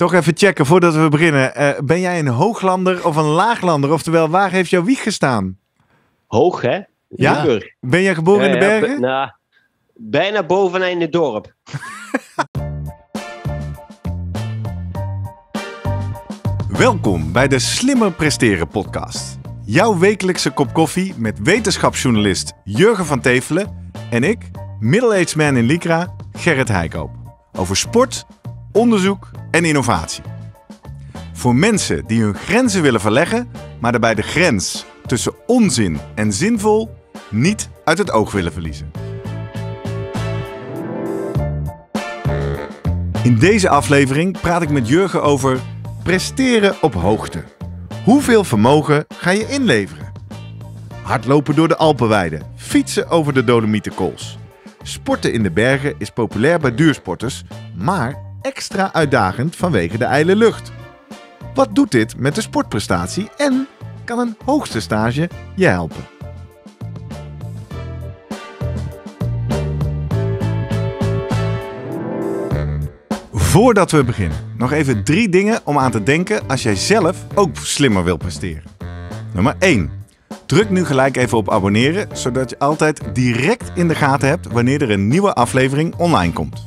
Toch even checken voordat we beginnen. Eh, ben jij een hooglander of een laaglander? Oftewel, waar heeft jouw wieg gestaan? Hoog, hè? Ja? Ben jij geboren in de eh, bergen? Ja, nou, bijna bovenin in het dorp. Welkom bij de Slimmer Presteren podcast. Jouw wekelijkse kop koffie met wetenschapsjournalist Jurgen van Tevelen en ik, middle-aged man in Lycra, Gerrit Heikoop. Over sport onderzoek en innovatie. Voor mensen die hun grenzen willen verleggen, maar daarbij de grens tussen onzin en zinvol niet uit het oog willen verliezen. In deze aflevering praat ik met Jurgen over presteren op hoogte. Hoeveel vermogen ga je inleveren? Hardlopen door de Alpenweiden, fietsen over de Dolomietenkools. Sporten in de bergen is populair bij duursporters, maar extra uitdagend vanwege de ijle lucht. Wat doet dit met de sportprestatie en kan een hoogste stage je helpen? Voordat we beginnen, nog even drie dingen om aan te denken als jij zelf ook slimmer wil presteren. Nummer 1. Druk nu gelijk even op abonneren, zodat je altijd direct in de gaten hebt wanneer er een nieuwe aflevering online komt.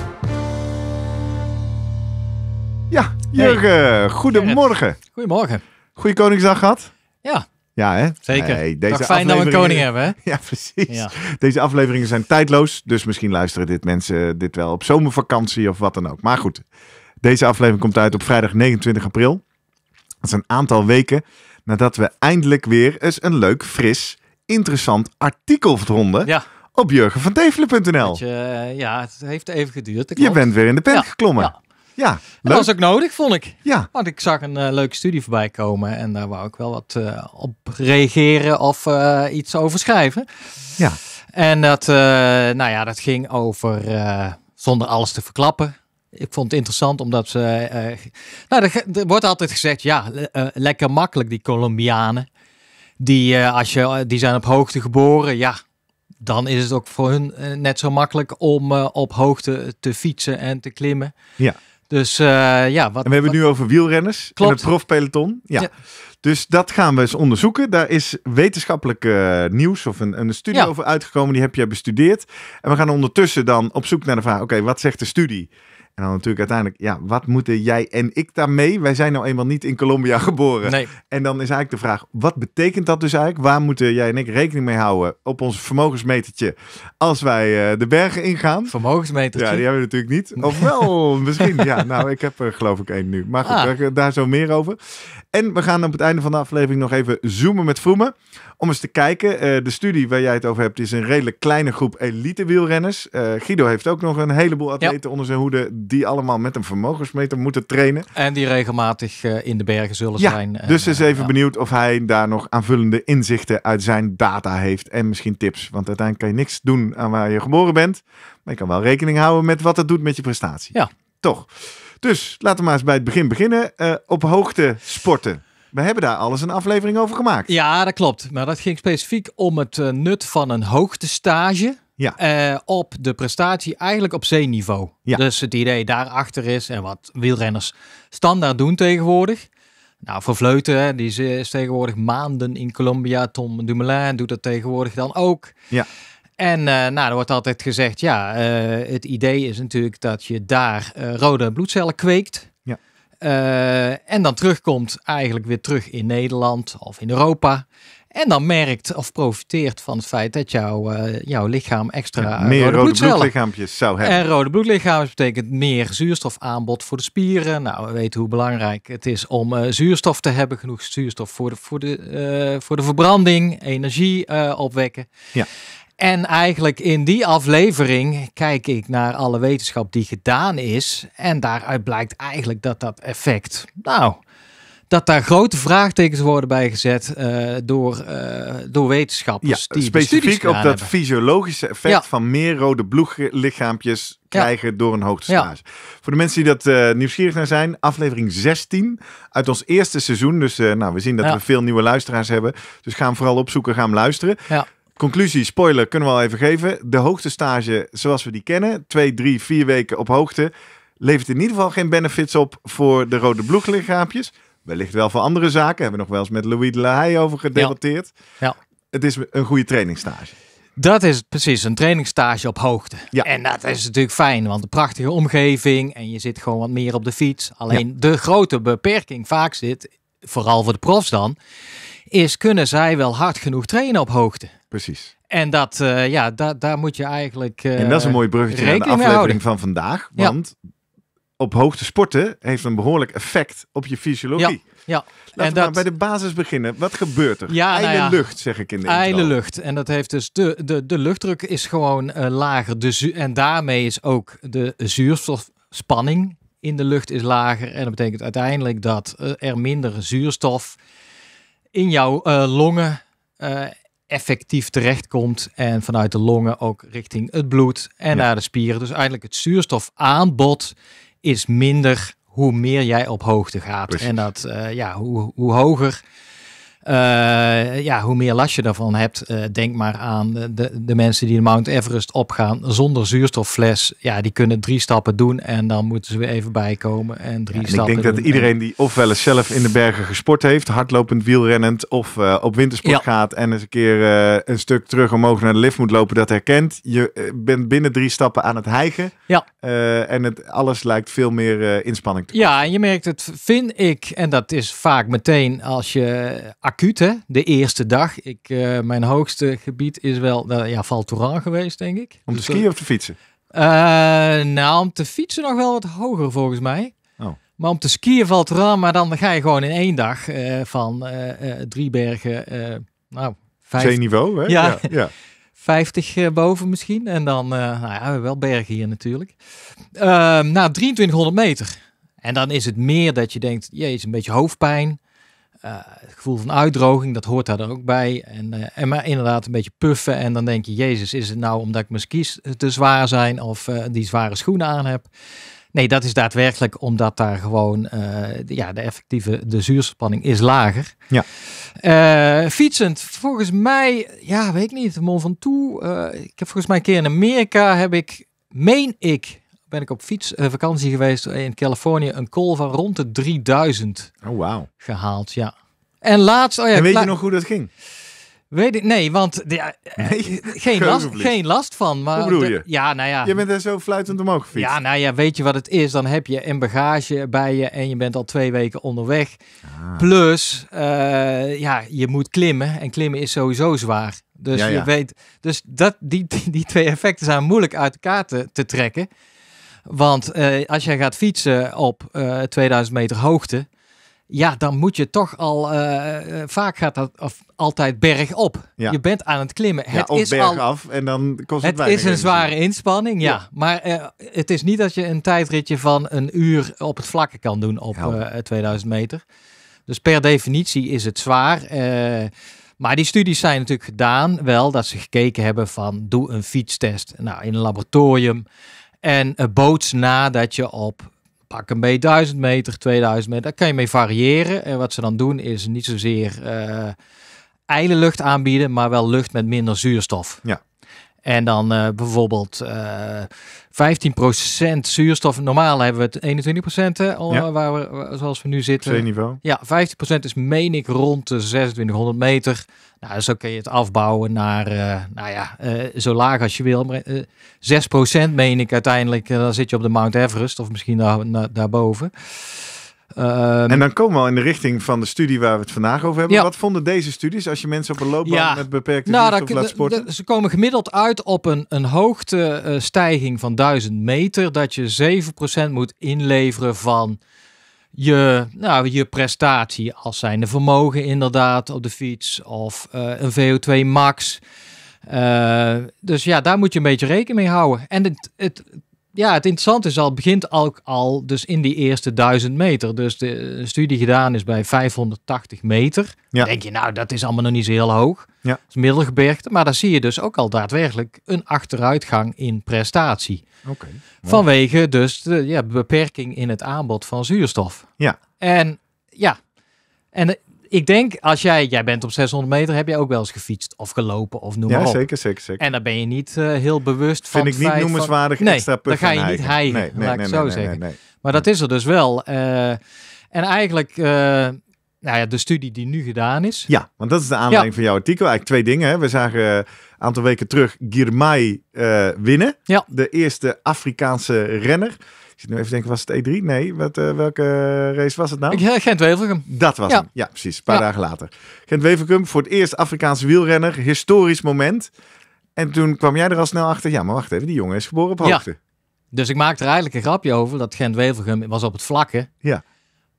Jurgen, goedemorgen. Goedemorgen. Goeie Koningsdag gehad? Ja. Ja, hè? Zeker. Hey, fijn dat we een koning hebben, hè? Ja, precies. Deze afleveringen zijn tijdloos, dus misschien luisteren dit mensen dit wel op zomervakantie of wat dan ook. Maar goed, deze aflevering komt uit op vrijdag 29 april. Dat is een aantal weken nadat we eindelijk weer eens een leuk, fris, interessant artikel vonden op jurgenvandevelen.nl. Eh, ja, het heeft even geduurd. Je bent weer in de pen geklommen. Ja. Ja, dat was ook nodig, vond ik. Ja. Want ik zag een eh, leuke studie voorbij komen en daar wou ik wel wat eh, op reageren of eh, iets over schrijven. Ja. En dat, nou ja, dat ging over, zonder alles te verklappen, ik vond het interessant omdat ze. nou, er, wordt altijd gezegd: ja, lekker makkelijk, die Colombianen. Die, als je, die zijn op hoogte geboren. Ja, dan is het ook voor hun net zo makkelijk om op hoogte te fietsen en te klimmen. Ja. Dus eh, ja, wat. En we hebben het nu over wielrenners klopt. het profpeloton. Ja. Dus dat gaan we eens onderzoeken. Daar is wetenschappelijk eh, nieuws of een, een studie over uitgekomen. Die heb jij bestudeerd. En we gaan ondertussen dan op zoek naar de vraag: oké, wat zegt de studie en dan natuurlijk uiteindelijk, ja, wat moeten jij en ik daarmee? Wij zijn nou eenmaal niet in Colombia geboren. Nee. En dan is eigenlijk de vraag, wat betekent dat dus eigenlijk? Waar moeten jij en ik rekening mee houden op ons vermogensmetertje als wij eh, de bergen ingaan? Vermogensmetertje? Ja, die hebben we natuurlijk niet. Of wel, misschien. Ja, nou, ik heb er geloof ik één nu. Maar goed, ah. daar, daar zo meer over. En we gaan op het einde van de aflevering nog even zoomen met Vroemen om eens te kijken. Eh, de studie waar jij het over hebt is een redelijk kleine groep elite wielrenners. Eh, Guido heeft ook nog een heleboel atleten onder zijn hoede die allemaal met een vermogensmeter moeten trainen. En die regelmatig eh, in de bergen zullen zijn. Dus is even benieuwd of hij daar nog aanvullende inzichten uit zijn data heeft en misschien tips. Want uiteindelijk kan je niks doen aan waar je geboren bent. Maar je kan wel rekening houden met wat het doet met je prestatie. Ja. Toch? Dus laten we maar eens bij het begin beginnen. op hoogte sporten. We hebben daar alles een aflevering over gemaakt. Ja, dat klopt. Maar dat ging specifiek om het eh, nut van een hoogtestage. Eh, op de prestatie eigenlijk op zeeniveau. Dus het idee daarachter is en wat wielrenners standaard doen tegenwoordig. Nou, voor Vleuten, die is tegenwoordig maanden in Colombia. Tom Dumoulin doet dat tegenwoordig dan ook. Ja. En eh, nou, er wordt altijd gezegd, ja, het idee is natuurlijk dat je daar rode bloedcellen kweekt. Eh, en dan terugkomt eigenlijk weer terug in Nederland of in Europa. En dan merkt of profiteert van het feit dat jouw, eh, jouw lichaam extra meer rode, rode zou hebben. En rode bloedlichaampjes betekent meer zuurstofaanbod voor de spieren. Nou, we weten hoe belangrijk het is om eh, zuurstof te hebben. Genoeg zuurstof voor de, voor de, voor de verbranding, energie opwekken. Ja. En eigenlijk in die aflevering kijk ik naar alle wetenschap die gedaan is. En daaruit blijkt eigenlijk dat dat effect. Nou, dat daar grote vraagtekens worden bij gezet eh, door, eh, door wetenschappers. Ja, die specifiek op dat fysiologische effect van meer rode bloedlichaampjes krijgen door een hoogtestage. Voor de mensen die dat eh, nieuwsgierig naar zijn, aflevering 16 uit ons eerste seizoen. Dus nou, we zien dat we veel nieuwe luisteraars hebben. Dus ga hem vooral opzoeken, ga hem luisteren. Ja. Conclusie, spoiler, kunnen we al even geven. De hoogtestage zoals we die kennen, twee, drie, vier weken op hoogte, levert in ieder geval geen benefits op voor de rode bloedlichaampjes. Wellicht wel voor andere zaken. Hebben we nog wel eens met Louis de La Haye over gedebatteerd. Ja. Het is een goede trainingstage. Dat is precies, een trainingstage op hoogte. Ja. En dat is natuurlijk fijn, want een prachtige omgeving en je zit gewoon wat meer op de fiets. Alleen de grote beperking vaak zit, vooral voor de profs dan, is kunnen zij wel hard genoeg trainen op hoogte? Precies. En dat, eh, ja, da daar moet je eigenlijk. Eh, en dat is een mooi bruggetje aan de aflevering van vandaag. Want ja. op hoogte sporten heeft een behoorlijk effect op je fysiologie. Ja. ja. Laten en we bij de basis beginnen. Wat gebeurt er? Ja, nou lucht, zeg ik in de Eile lucht. En dat heeft dus de, de, de luchtdruk is gewoon eh, lager. De en daarmee is ook de zuurstofspanning in de lucht is lager. En dat betekent uiteindelijk dat er minder zuurstof in jouw eh, longen eh, effectief terechtkomt en vanuit de longen ook richting het bloed en naar de spieren. Dus eigenlijk het zuurstofaanbod is minder hoe meer jij op hoogte gaat. En dat, eh, ja, hoe, hoe hoger eh, ja, hoe meer last je daarvan hebt. Eh, denk maar aan de, de mensen die de Mount Everest opgaan zonder zuurstoffles. Ja, die kunnen drie stappen doen en dan moeten ze weer even bijkomen. En drie stappen. Ik denk dat iedereen die ofwel eens zelf in de bergen gesport heeft, hardlopend, wielrennend of eh, op wintersport gaat en eens een keer een stuk terug omhoog naar de lift moet lopen, dat herkent. Je bent binnen drie stappen aan het hijgen. Ja. en het, alles lijkt veel meer inspanning te Ja, en je merkt het, vind ik, en dat is vaak meteen als je acuut, De eerste dag. Ik, eh, mijn hoogste gebied is wel uh, ja, Val Thorens geweest, denk ik. Om te skiën of te fietsen? Eh, nou, om te fietsen nog wel wat hoger volgens mij. Oh. Maar om te skiën valt Thorens, maar dan ga je gewoon in één dag eh, van drie bergen. nou, vijf... niveau, hè? Ja. ja, 50 boven misschien. En dan, nou ja, wel bergen hier natuurlijk. Ehm, nou, 2300 meter. En dan is het meer dat je denkt, je is een beetje hoofdpijn. Eh, het gevoel van uitdroging, dat hoort daar dan ook bij. En, eh, en maar inderdaad een beetje puffen. En dan denk je, Jezus, is het nou omdat ik mijn skis te zwaar zijn of eh, die zware schoenen aan heb? Nee, dat is daadwerkelijk omdat daar gewoon de, ja, de effectieve de zuurspanning is lager. Ja. fietsend, volgens mij, ja, weet ik niet, mon van Toe. ik heb volgens mij een keer in Amerika heb ik, meen ik, ben ik op fiets eh, vakantie geweest eh, in Californië. Een call van rond de 3000 oh, wow. gehaald. Ja. En laatst. Oh ja, weet je nog hoe dat ging? Weet ik, nee, want eh, geen, last, geen last van. Maar Hoe bedoel je? ja, nou ja. Je bent er zo fluitend omhoog gefietst. Ja, nou ja, weet je wat het is? Dan heb je een bagage bij je en je bent al twee weken onderweg. Ah. Plus, ja, je moet klimmen en klimmen is sowieso zwaar. Dus je weet, dus dat, die, die, twee effecten zijn moeilijk uit elkaar te, te trekken. Want eh, als jij gaat fietsen op 2000 eh, meter hoogte, ja, dan moet je toch al, eh, vaak gaat dat of, altijd bergop. Ja. Je bent aan het klimmen. Ja, het of is bergaf al, en dan kost het, het is een zware inspanning, ja. Maar het is niet dat je een tijdritje van een uur op het vlakke kan doen op 2000 meter. Dus per definitie is het zwaar. maar die studies zijn natuurlijk gedaan, wel dat ze gekeken hebben van doe een fietstest nou, in een laboratorium. En uh, boots nadat je op pak een beetje 1000 meter, 2000 meter, daar kan je mee variëren. En wat ze dan doen is niet zozeer uh, lucht aanbieden, maar wel lucht met minder zuurstof. Ja. En dan eh, bijvoorbeeld uh, eh, 15% zuurstof. Normaal hebben we het 21% eh, al, waar we, zoals we nu zitten. niveau Ja, 15% is meen ik rond de 2600 meter. Nou, dus kun je het afbouwen naar, nou ja, zo laag als je wil. Maar, 6% meen ik uiteindelijk, dan zit je op de Mount Everest of misschien daar, daarboven. Ehm, en dan komen we al in de richting van de studie waar we het vandaag over hebben. Wat vonden deze studies als je mensen op een loopbaan met beperkte nou, dat, laat sporten? ze komen gemiddeld uit op een, een eh, stijging van 1000 meter. Dat je 7% moet inleveren van je, nou, je prestatie. Als de vermogen inderdaad op de fiets of eh, een VO2 max. Eh, dus ja, daar moet je een beetje rekening mee houden. En het, het ja, het interessante is al, begint ook al dus in die eerste duizend meter. Dus de studie gedaan is bij 580 meter. Ja. denk je, nou, dat is allemaal nog niet zo heel hoog. Ja. is middelgebergte. Maar dan zie je dus ook al daadwerkelijk een achteruitgang in prestatie. Vanwege dus de ja, beperking in het aanbod van zuurstof. Ja. En ja, en ik denk als jij, jij bent op 600 meter, heb jij ook wel eens gefietst of gelopen of noem maar op. Ja, zeker, zeker, zeker. En daar ben je niet eh, heel bewust van. Vind ik niet noemenswaardig van, nee, extra Dan ga je niet hij nee, nee, laat nee, ik zo zeggen. Maar dat is er dus wel. Eh, en eigenlijk, eh, nou ja, de studie die nu gedaan is. Ja, want dat is de aanleiding van jouw artikel. Eigenlijk twee dingen. Hè. We zagen een aantal weken terug Girmay winnen. Ja. De eerste Afrikaanse renner zit nu even denken, was het E3? Nee, wat, eh, welke race was het nou? Eh, Gent-Wevelgem. Dat was ja. hem, ja precies, een paar dagen later. Gent-Wevelgem, voor het eerst Afrikaanse wielrenner, historisch moment. En toen kwam jij er al snel achter, ja maar wacht even, die jongen is geboren op hoogte. Dus ik maakte er eigenlijk een grapje over, dat Gent-Wevelgem was op het vlakke. Ja.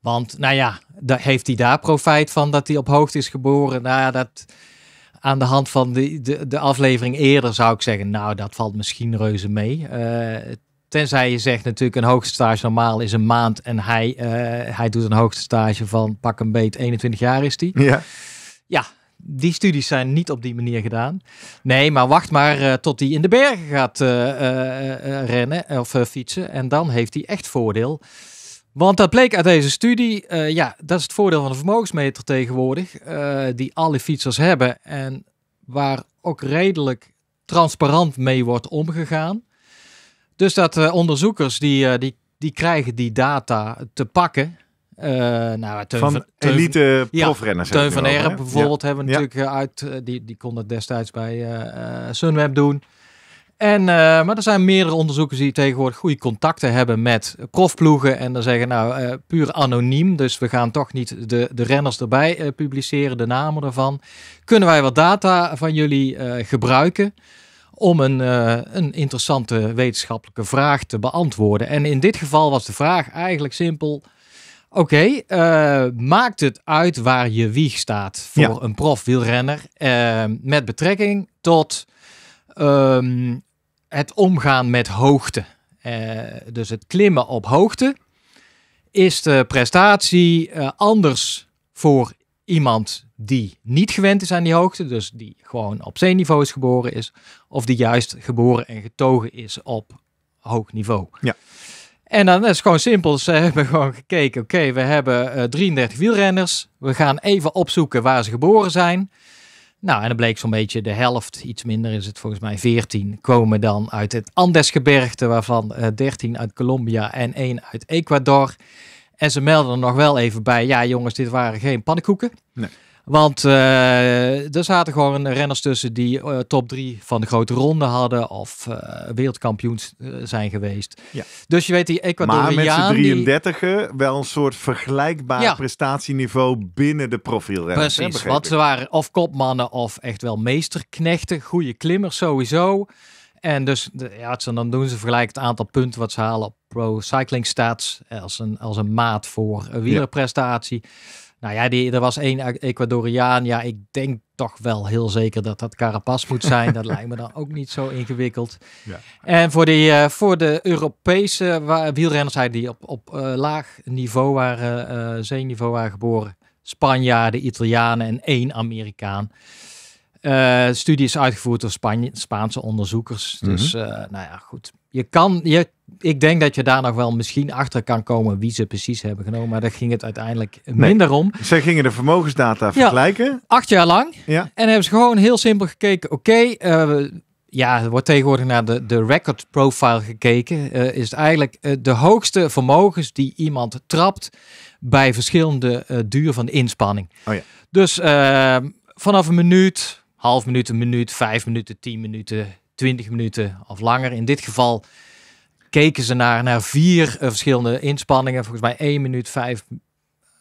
Want, nou ja, heeft hij daar profijt van dat hij op hoogte is geboren? Nou ja, dat aan de hand van de, de, de, aflevering eerder zou ik zeggen, nou, dat valt misschien reuze mee. Eh, Tenzij je zegt natuurlijk een hoogste stage normaal is een maand en hij, eh, hij doet een hoogste stage van pak een beet 21 jaar is die. Ja. Ja, die studies zijn niet op die manier gedaan. Nee, maar wacht maar eh, tot hij in de bergen gaat eh, rennen of fietsen en dan heeft hij echt voordeel. Want dat bleek uit deze studie, ja, dat is het voordeel van de vermogensmeter tegenwoordig, die alle fietsers hebben en waar ook redelijk transparant mee wordt omgegaan. Dus dat eh, onderzoekers die, eh, die, die krijgen die data te pakken. Eh, nou, van elite profrenners. Ja, Teun van Erp bijvoorbeeld hebben we natuurlijk uit. die, die kon dat destijds bij Sunweb doen. En, maar er zijn meerdere onderzoekers die tegenwoordig goede contacten hebben met profploegen. En dan zeggen, nou, puur anoniem. Dus we gaan toch niet de, de renners erbij publiceren, de namen ervan. Kunnen wij wat data van jullie gebruiken? om een, eh, een interessante wetenschappelijke vraag te beantwoorden. En in dit geval was de vraag eigenlijk simpel. Oké, eh, maakt het uit waar je wieg staat voor een profwielrenner uh, met betrekking tot ehm, het omgaan met hoogte? dus het klimmen op hoogte. Is de prestatie anders voor iemand die niet gewend is aan die hoogte, dus die gewoon op zeeniveau is geboren is, of die juist geboren en getogen is op hoog niveau. Ja. En dan is het gewoon simpel. Ze hebben gewoon gekeken. Oké, we hebben 33 eh, wielrenners. We gaan even opzoeken waar ze geboren zijn. Nou, en dan bleek zo'n beetje de helft, iets minder is het volgens mij 14, komen dan uit het Andesgebergte, waarvan 13 eh, uit Colombia en 1 uit Ecuador. En ze melden er nog wel even bij, ja jongens, dit waren geen pannenkoeken. Nee. Want eh, er zaten gewoon renners tussen die eh, top drie van de grote ronde hadden of uh, eh, wereldkampioens zijn geweest. Ja. Dus je weet die Ecuadoriaan... Maar met z'n 33 die... wel een soort vergelijkbaar prestatieniveau binnen de profielrenners. Precies, want ze waren of kopmannen of echt wel meesterknechten, goede klimmers sowieso. En dus de, ja, dan doen ze vergelijk het aantal punten wat ze halen op Pro Cycling Stats eh, als een, als een maat voor een wielerprestatie. Nou ja, die, er was één e-, Ecuadoriaan. Ja, ik denk toch wel heel zeker dat dat Carapaz moet zijn. dat lijkt me dan ook niet zo ingewikkeld. Ja. En voor, die, eh, voor de Europese wielrenners die op, op eh, laag niveau waren, zeeniveau waren geboren. Spanjaarden, Italianen en één Amerikaan. Eh, studie is uitgevoerd door Spanje, Spaanse onderzoekers. Mhm. Dus eh, nou ja, goed. Je kan, je, ik denk dat je daar nog wel misschien achter kan komen wie ze precies hebben genomen. Maar daar ging het uiteindelijk minder om. Ze gingen de vermogensdata vergelijken. acht jaar lang. Ja. En hebben ze gewoon heel simpel gekeken. Oké, eh, ja, er wordt tegenwoordig naar de, de record profile gekeken. is het eigenlijk de hoogste vermogens die iemand trapt bij verschillende duur van inspanning. Oh ja. Dus vanaf een minuut, half minuut, een minuut, vijf minuten, tien minuten, twintig minuten of langer. In dit geval keken ze naar, naar vier eh, verschillende inspanningen. Volgens mij één minuut, vijf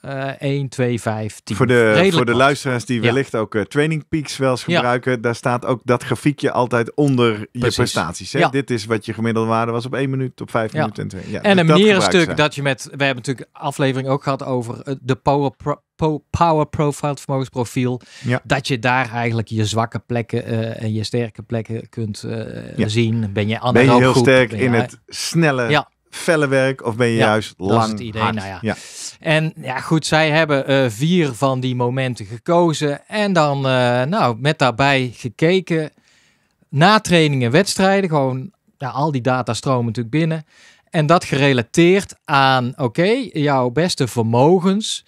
uh, 1, 2, 5, 10. Voor de, voor de luisteraars die wellicht ook eh, Training Peaks wel eens gebruiken, daar staat ook dat grafiekje altijd onder je prestaties. Hè? Dit is wat je gemiddelde waarde was op 1 minuut, op 5 minuten en 2. en dus een meer stuk dat je met, we hebben natuurlijk aflevering ook gehad over eh, de power, pro, power profile, het vermogensprofiel. Dat je daar eigenlijk je zwakke plekken eh, en je sterke plekken kunt zien. Ben je, ben je heel sterk in het snelle felle werk of ben je juist lang dat idee, Nou ja. En ja, goed, zij hebben eh, vier van die momenten gekozen en dan eh, nou, met daarbij gekeken na trainingen, wedstrijden, gewoon ja, al die data stromen natuurlijk binnen. En dat gerelateerd aan, oké, jouw beste vermogens.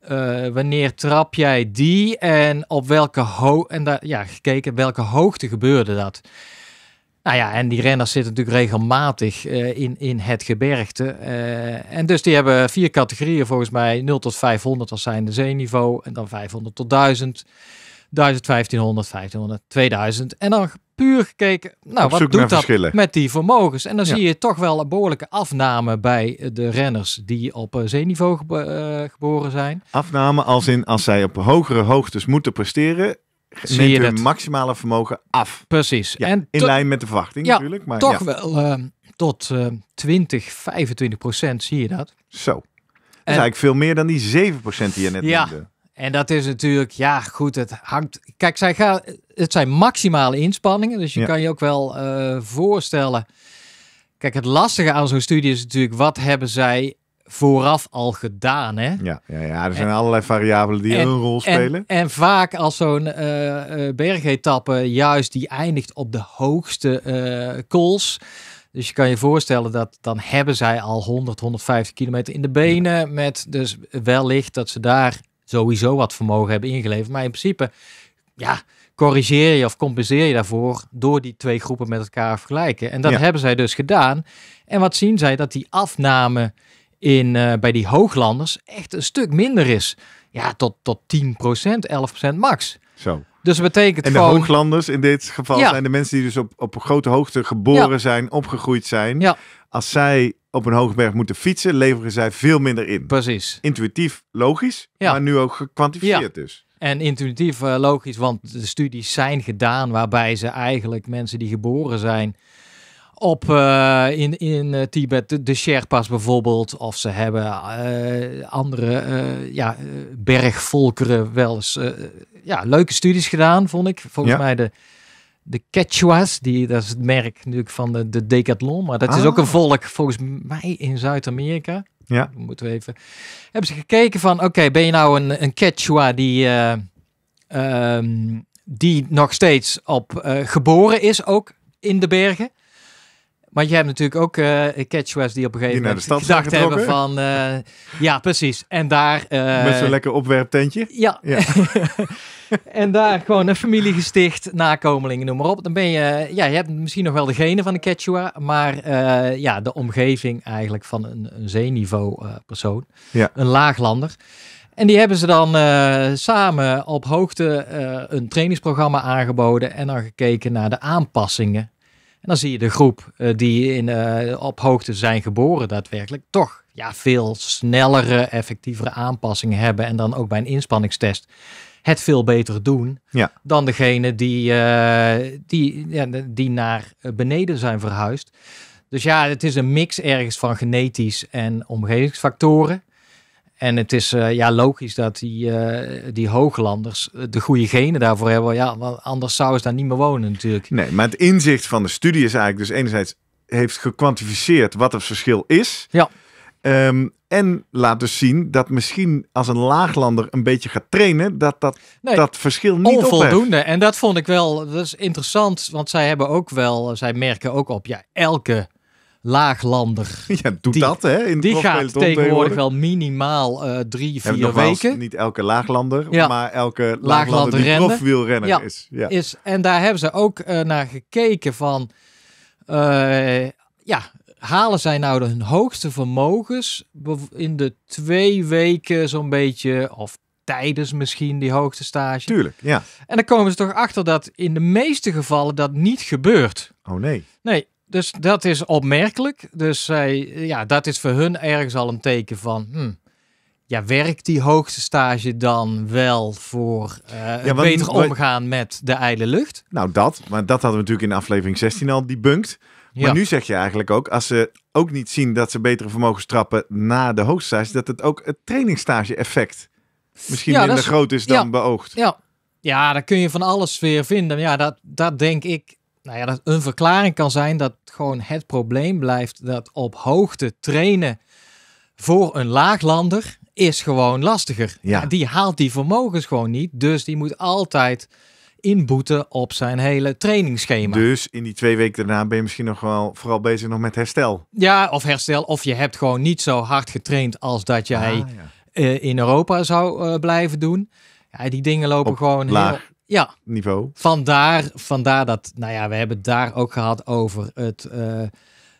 Eh, wanneer trap jij die en op welke en daar ja, gekeken welke hoogte gebeurde dat. Nou ja, en die renners zitten natuurlijk regelmatig eh, in, in het gebergte. Eh, en dus die hebben vier categorieën volgens mij. 0 tot 500 als zijnde zeeniveau. En dan 500 tot 1000. 1500, 1500, 2000. En dan puur gekeken, nou wat doet dat met die vermogens? En dan zie je toch wel een behoorlijke afname bij de renners die op eh, zeeniveau geboren zijn. Afname als in als zij op hogere hoogtes moeten presteren, Zie je hun maximale vermogen af. Precies. en in lijn met de verwachting natuurlijk. Maar toch wel eh, tot 20, eh, 25 procent zie je dat. Zo. Dat is eigenlijk veel meer dan die 7 procent die je net ja, En dat is natuurlijk, ja goed, het hangt... Kijk, zij gaan, het zijn maximale inspanningen. Dus je kan je ook wel eh, voorstellen... Kijk, het lastige aan zo'n studie is natuurlijk... wat hebben zij vooraf al gedaan. Hè? Ja, ja, ja, er zijn allerlei variabelen die en, een rol spelen. En, en vaak als zo'n uh, bergetappe juist die eindigt op de hoogste uh, eh, calls. Dus je kan je voorstellen dat dan hebben zij al 100, 150 kilometer in de benen. Met dus wellicht dat ze daar sowieso wat vermogen hebben ingeleverd. Maar in principe, ja, corrigeer je of compenseer je daarvoor door die twee groepen met elkaar te vergelijken. En dat hebben zij dus gedaan. En wat zien zij? Dat die afname in, eh, bij die hooglanders echt een stuk minder is. Ja, tot, tot 10%, 11% max. Zo. Dus dat betekent en de hooglanders in dit geval zijn de mensen die dus op, op grote hoogte geboren zijn, opgegroeid zijn. Ja. Als zij op een hoge berg moeten fietsen, leveren zij veel minder in. Precies. Intuïtief logisch, maar nu ook gekwantificeerd dus. En intuïtief eh, logisch, want de studies zijn gedaan waarbij ze eigenlijk mensen die geboren zijn op eh, in, in eh, Tibet, de, Sherpas bijvoorbeeld, of ze hebben eh, andere ja, bergvolkeren wel eens ja, leuke studies gedaan, vond ik. Volgens mij de, de Quechua's, die, dat is het merk natuurlijk van de, de Decathlon, maar dat is ook een ah. volk volgens mij in Zuid-Amerika. Ja. Moeten we even. Hebben ze gekeken van, oké, ben je nou een, een Quechua die. Ehm, die nog steeds op geboren is, ook in de bergen. Maar je hebt natuurlijk ook uh, die op een gegeven moment gedacht hebben van... Eh, ja, precies. En daar... Eh, Met zo'n lekker opwerptentje. Ja. en daar gewoon een familie gesticht, nakomelingen, noem maar op. Dan ben je... Ja, je hebt misschien nog wel de genen van de Quechua, maar ja, de omgeving eigenlijk van een, een zeeniveau persoon. Ja. Een laaglander. En die hebben ze dan samen op hoogte een trainingsprogramma aangeboden en dan gekeken naar de aanpassingen dan zie je de groep eh, die in, eh, op hoogte zijn geboren daadwerkelijk toch ja, veel snellere, effectievere aanpassingen hebben. En dan ook bij een inspanningstest het veel beter doen ja. dan degene die, eh, die, ja, die naar beneden zijn verhuisd. Dus ja, het is een mix ergens van genetisch en omgevingsfactoren. En het is eh, ja, logisch dat die, eh, die hooglanders eh, de goede genen daarvoor hebben. Ja, anders zouden ze daar niet meer wonen natuurlijk. Nee, maar het inzicht van de studie is eigenlijk dus enerzijds heeft gekwantificeerd wat het verschil is. Ja. Ehm, en laat dus zien dat misschien als een laaglander een beetje gaat trainen, dat dat, dat verschil niet onvoldoende. En dat vond ik wel dat is interessant, want zij hebben ook wel, zij merken ook op, ja, elke laaglander. Ja, doet die, dat hè. In die gaat tegenwoordig wel minimaal eh, drie, vier weken. niet elke laaglander, maar elke laaglander, die profwielrenner is. Ja. is. En daar hebben ze ook eh, naar gekeken van... Eh, ja, halen zij nou hun hoogste vermogens in de twee weken zo'n beetje... of tijdens misschien die hoogste stage. Tuurlijk, ja. En dan komen ze toch achter dat in de meeste gevallen dat niet gebeurt. Oh nee. Nee, dus dat is opmerkelijk. Dus zij, ja, dat is voor hun ergens al een teken van. Hmm, ja, werkt die hoogste stage dan wel voor eh, beter omgaan met de ijle lucht? Nou, dat. Maar dat hadden we natuurlijk in aflevering 16 al debunked. Maar nu zeg je eigenlijk ook, als ze ook niet zien dat ze betere vermogens trappen na de stage, dat het ook het trainingstage effect misschien minder groot is dan beoogd. Ja. ja, daar kun je van alles weer vinden. Ja, dat, dat denk ik nou ja, dat een verklaring kan zijn dat gewoon het probleem blijft dat op hoogte trainen voor een laaglander is gewoon lastiger. Ja. Die haalt die vermogens gewoon niet, dus die moet altijd inboeten op zijn hele trainingsschema. Dus in die twee weken daarna ben je misschien nog wel vooral bezig nog met herstel. Ja, of herstel, of je hebt gewoon niet zo hard getraind als dat jij ah, eh, in Europa zou eh, blijven doen. Ja, die dingen lopen gewoon laag. heel ja. niveau. Vandaar, vandaar dat, nou ja, we hebben het daar ook gehad over het eh,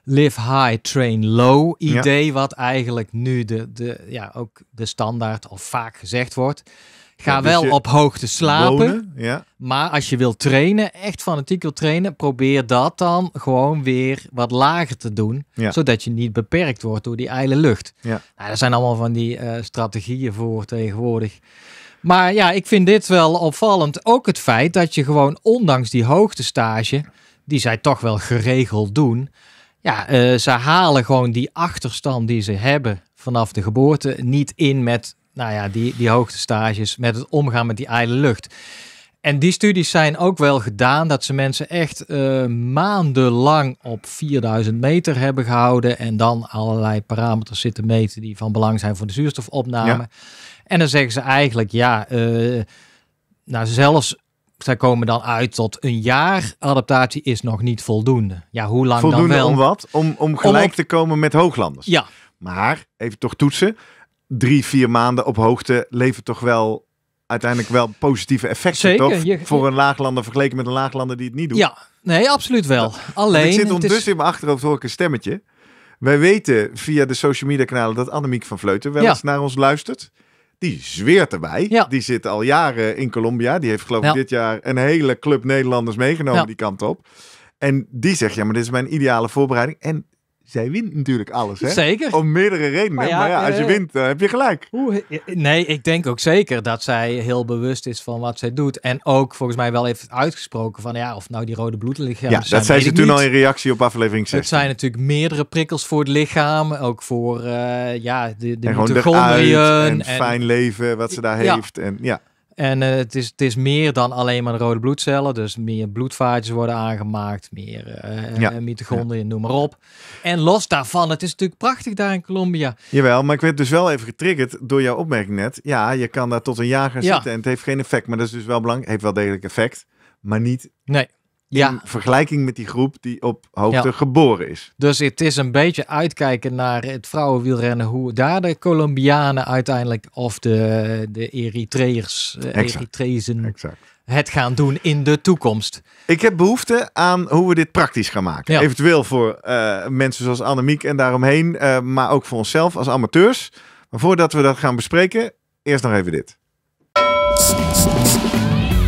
live high, train low idee, wat eigenlijk nu de, de, ja, ook de standaard of vaak gezegd wordt. Ga dus wel op hoogte slapen, ja. maar als je wilt trainen, echt fanatiek wil trainen, probeer dat dan gewoon weer wat lager te doen, zodat je niet beperkt wordt door die ijle lucht. Ja. Nou, er zijn allemaal van die eh, strategieën voor tegenwoordig. Maar ja, ik vind dit wel opvallend. Ook het feit dat je gewoon, ondanks die hoogtestage, die zij toch wel geregeld doen. Ja, eh, ze halen gewoon die achterstand die ze hebben vanaf de geboorte niet in met, nou ja, die, die hoogtestages, met het omgaan met die ijle lucht. En die studies zijn ook wel gedaan dat ze mensen echt eh, maandenlang op 4000 meter hebben gehouden. En dan allerlei parameters zitten meten die van belang zijn voor de zuurstofopname. En dan zeggen ze eigenlijk, ja, eh, nou zelfs, zij komen dan uit tot een jaar adaptatie is nog niet voldoende. Ja, hoe lang voldoende dan wel? om wat? Om, om gelijk te komen met hooglanders? Ja. Maar, even toch toetsen, drie, vier maanden op hoogte levert toch wel uiteindelijk wel positieve effecten, toch? voor een laaglander vergeleken met een laaglander die het niet doet. Ja, nee, absoluut wel. Alleen... Ik zit ondertussen is... in mijn achterhoofd, hoor ik een stemmetje. Wij weten via de social media kanalen dat Annemiek van Vleuten wel eens naar ons luistert die zweert erbij. Die zit al jaren in Colombia. Die heeft geloof ik dit jaar een hele club Nederlanders meegenomen die kant op. En die zegt, ja, maar dit is mijn ideale voorbereiding. En zij wint natuurlijk alles. Hè? Zeker. Om meerdere redenen. Maar ja, als je eh, wint, eh, heb je gelijk. Eh, nee, ik denk ook zeker dat zij heel bewust is van wat zij doet. En ook volgens mij wel heeft uitgesproken van ja, of nou die rode bloedlichaam. Ja, dat zei ze toen al in reactie op aflevering 6. Het zijn natuurlijk meerdere prikkels voor het lichaam. Ook voor ja, de, de en en, fijn leven wat ze daar heeft. En, ja. En eh, het, is, het is meer dan alleen maar rode bloedcellen. Dus meer bloedvaatjes worden aangemaakt, meer uh, mitochondriën, noem maar op. En los daarvan, het is natuurlijk prachtig daar in Colombia. Jawel, maar ik werd dus wel even getriggerd door jouw opmerking net. Ja, je kan daar tot een jaar gaan zitten en het heeft geen effect. Maar dat is dus wel belangrijk. Het heeft wel degelijk effect, maar niet nee ja. in vergelijking met die groep die op hoogte geboren is. Dus het is een beetje uitkijken naar het vrouwenwielrennen, hoe daar de Colombianen uiteindelijk of de, de Eritreërs, eh, Eritrezen het gaan doen in de toekomst. Ik heb behoefte aan hoe we dit praktisch gaan maken. Eventueel voor eh, mensen zoals Annemiek en daaromheen, eh, maar ook voor onszelf als amateurs. Maar voordat we dat gaan bespreken, eerst nog even dit.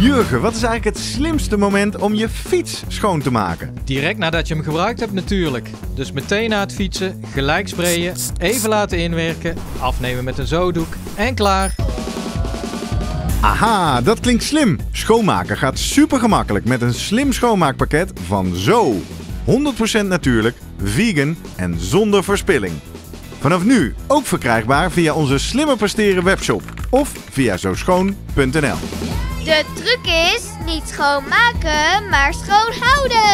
Jurgen, wat is eigenlijk het slimste moment om je fiets schoon te maken? Direct nadat je hem gebruikt hebt natuurlijk. Dus meteen na het fietsen, gelijk sprayen, even laten inwerken, afnemen met een zoodoek en klaar. Aha, dat klinkt slim. Schoonmaken gaat super gemakkelijk met een slim schoonmaakpakket van Zo. 100% natuurlijk, vegan en zonder verspilling. Vanaf nu ook verkrijgbaar via onze Slimmer Presteren webshop of via zo-schoon.nl. De truc is niet schoonmaken, maar schoon houden.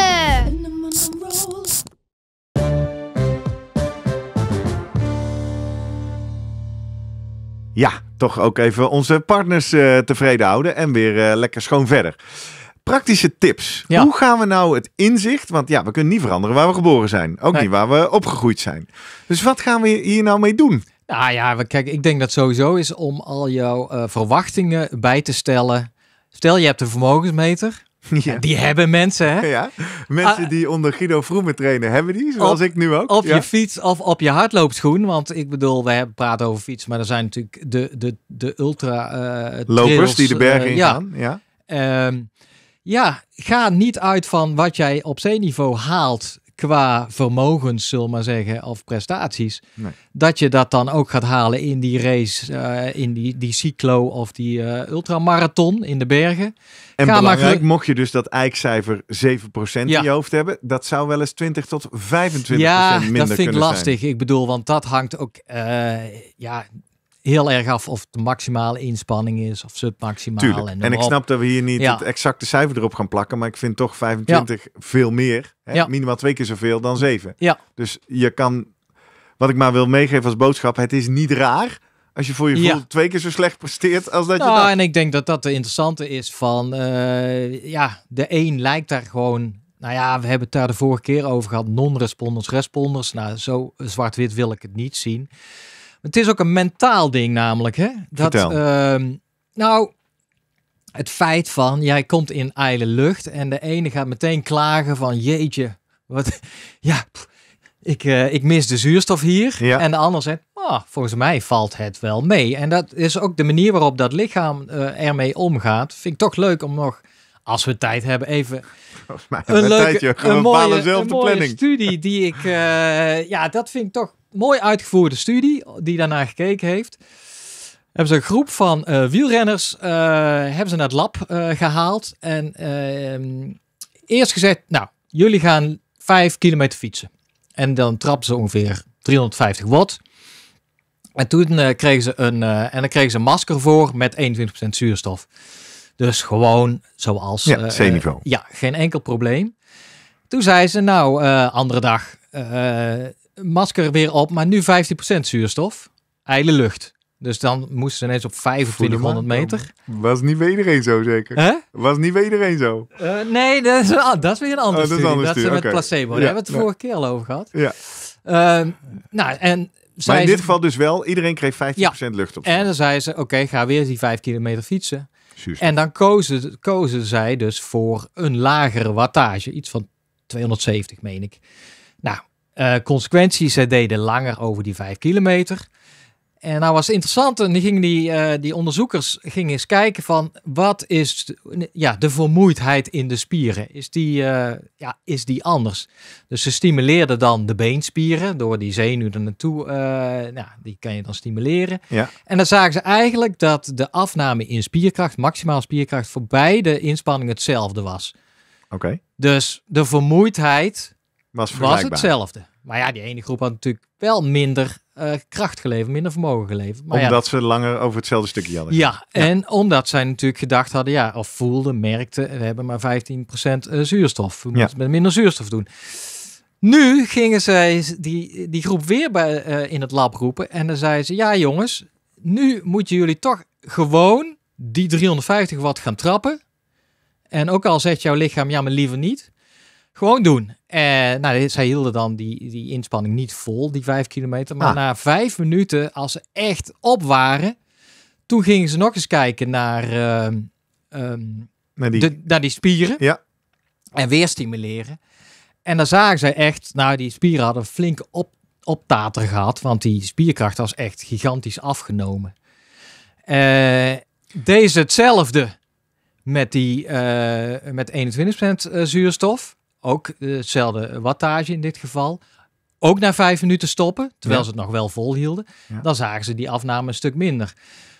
Ja, toch ook even onze partners eh, tevreden houden en weer eh, lekker schoon verder praktische tips. Hoe gaan we nou het inzicht? Want ja, we kunnen niet veranderen waar we geboren zijn. Ook niet waar we opgegroeid zijn. Dus wat gaan we hier nou mee doen? Nou ja, kijk, ik denk dat sowieso is om al jouw eh, verwachtingen bij te stellen. Stel, je hebt een vermogensmeter. Die hebben mensen, hè? Ja, mensen ah. die onder Guido Vroemen trainen, hebben die, zoals ik nu ook. Op je fiets of op je hardloopschoen. Want ik bedoel, we hebben praten over fiets, maar er zijn natuurlijk de, de, de ultra... Eh, Lopers die de bergen eh, in gaan, ja. Ehm, ja, ga niet uit van wat jij op zeeniveau haalt qua vermogens, zul maar zeggen, of prestaties. Nee. Dat je dat dan ook gaat halen in die race, eh, in die, die cyclo of die eh, ultramarathon in de bergen. En Ga belangrijk, maar... mocht je dus dat eikcijfer 7% in je hoofd hebben, dat zou wel eens 20 tot 25% ja, minder kunnen zijn. Ja, dat vind ik lastig. Ik bedoel, want dat hangt ook, eh, ja, heel erg af of de maximale inspanning is of submaximaal. Tuurlijk. En, en ik snap dat we hier niet het exacte cijfer erop gaan plakken, maar ik vind toch 25 veel meer. Hè? Minimaal twee keer zoveel dan 7. Ja. Dus je kan, wat ik maar wil meegeven als boodschap, het is niet raar. Als je voor je voelt twee keer zo slecht presteert als dat nou, je. Nou, en ik denk dat dat de interessante is van, eh, ja, de een lijkt daar gewoon nou ja, we hebben het daar de vorige keer over gehad. Non-responders, responders. Nou, zo zwart-wit wil ik het niet zien. Het is ook een mentaal ding namelijk. Hè? Dat, uh, nou, het feit van jij komt in ijle lucht en de ene gaat meteen klagen van jeetje, wat, ja, ik, uh, ik mis de zuurstof hier. En de ander zegt, oh, volgens mij valt het wel mee. En dat is ook de manier waarop dat lichaam uh, ermee omgaat. Vind ik toch leuk om nog, als we tijd hebben, even mij een, leuke, een, tijdje, een, mooie, een mooie studie die ik, uh, ja, dat vind ik toch mooi uitgevoerde studie die daarnaar gekeken heeft. Hebben ze een groep van eh, wielrenners eh, hebben ze naar het lab eh, gehaald. En ehm, eerst gezegd, nou, jullie gaan 5 kilometer fietsen. En dan trappen ze ongeveer 350 watt. En toen kregen ze een en dan kregen ze een masker voor met 21% zuurstof. Dus gewoon zoals. Ja, niveau ja, geen enkel probleem. Toen zei ze, nou, andere dag masker weer op, maar nu 15% zuurstof. Eile lucht. Dus dan moesten ze ineens op 2500 meter. Was niet bij iedereen zo, zeker? Was niet bij iedereen zo? Eh, nee, dat is, ah, dat is, weer een oh, ander oh, dat, is dat met placebo. Daar hebben we het ja. vorige keer al over gehad. Ja. Ehm, nou, en zei maar in dit geval dus wel, iedereen kreeg 15% lucht op. En dan zei ze, oké, ga weer die 5 kilometer fietsen. Zuurstof. En dan kozen, kozen zij dus voor een lagere wattage. Iets van 270, meen ik. Nou, eh, consequenties, consequentie, zij deden langer over die vijf kilometer. En nou was het interessant, en die, gingen die, eh, die onderzoekers gingen eens kijken van wat is ja, de vermoeidheid in de spieren? Is die, eh, ja, is die anders? Dus ze stimuleerden dan de beenspieren door die zenuw er naartoe, nou, die kan je dan stimuleren. Ja. En dan zagen ze eigenlijk dat de afname in spierkracht, maximaal spierkracht, voor beide inspanningen hetzelfde was. Oké. Dus de vermoeidheid was, was hetzelfde. Maar ja, die ene groep had natuurlijk wel minder eh, kracht geleverd, minder vermogen geleverd. Maar omdat ze langer over hetzelfde stukje hadden. Ja, en omdat zij natuurlijk gedacht hadden, ja, of voelden, merkten, we hebben maar 15% eh, zuurstof. We moeten met minder zuurstof doen. Nu gingen zij die, die groep weer bij, eh, in het lab roepen. En dan zeiden ze, ja jongens, nu moeten jullie toch gewoon die 350 watt gaan trappen. En ook al zegt jouw lichaam, ja maar liever niet. Gewoon doen. Uh, nou, zij hielden dan die, die inspanning niet vol, die vijf kilometer. Maar ah. na vijf minuten, als ze echt op waren, toen gingen ze nog eens kijken naar, ehm, ehm, naar, die... naar die spieren. Ja. En weer stimuleren. En dan zagen ze echt, nou, die spieren hadden flink op, optater gehad. Want die spierkracht was echt gigantisch afgenomen. Eh, deze hetzelfde met, die, eh, met 21% zuurstof. Ook hetzelfde wattage in dit geval. Ook na vijf minuten stoppen, terwijl ze het nog wel vol hielden, Dan zagen ze die afname een stuk minder.